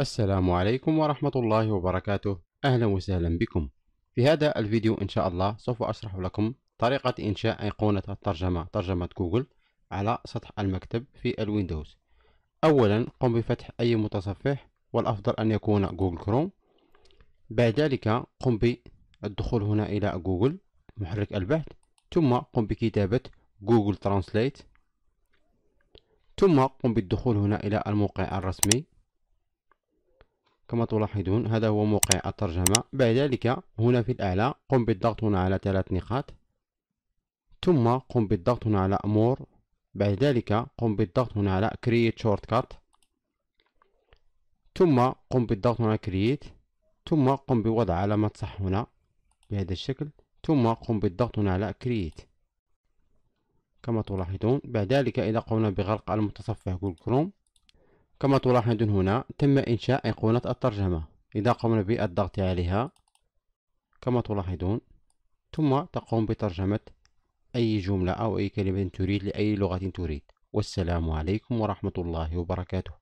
السلام عليكم ورحمة الله وبركاته أهلا وسهلا بكم في هذا الفيديو إن شاء الله سوف أشرح لكم طريقة إنشاء أيقونة الترجمة ترجمة جوجل على سطح المكتب في الويندوز أولا قم بفتح أي متصفح والأفضل أن يكون جوجل كروم بعد ذلك قم بالدخول هنا إلى جوجل محرك البحث ثم قم بكتابة جوجل ترانسليت ثم قم بالدخول هنا إلى الموقع الرسمي كما تلاحظون هذا هو موقع الترجمة بعد ذلك هنا في الأعلى قم بالضغط هنا على ثلاث نقاط ثم قم بالضغط هنا على أمور بعد ذلك قم بالضغط هنا على Create Shortcut ثم قم بالضغط هنا Create ثم قم بوضع علامة صح هنا بهذا الشكل ثم قم بالضغط هنا على Create كما تلاحظون بعد ذلك إذا قمنا بغلق المتصفح جوجل كروم كما تلاحظون هنا تم إنشاء أيقونة الترجمة إذا قمنا بالضغط عليها كما تلاحظون ثم تقوم بترجمة أي جملة أو أي كلمة تريد لأي لغة تريد والسلام عليكم ورحمة الله وبركاته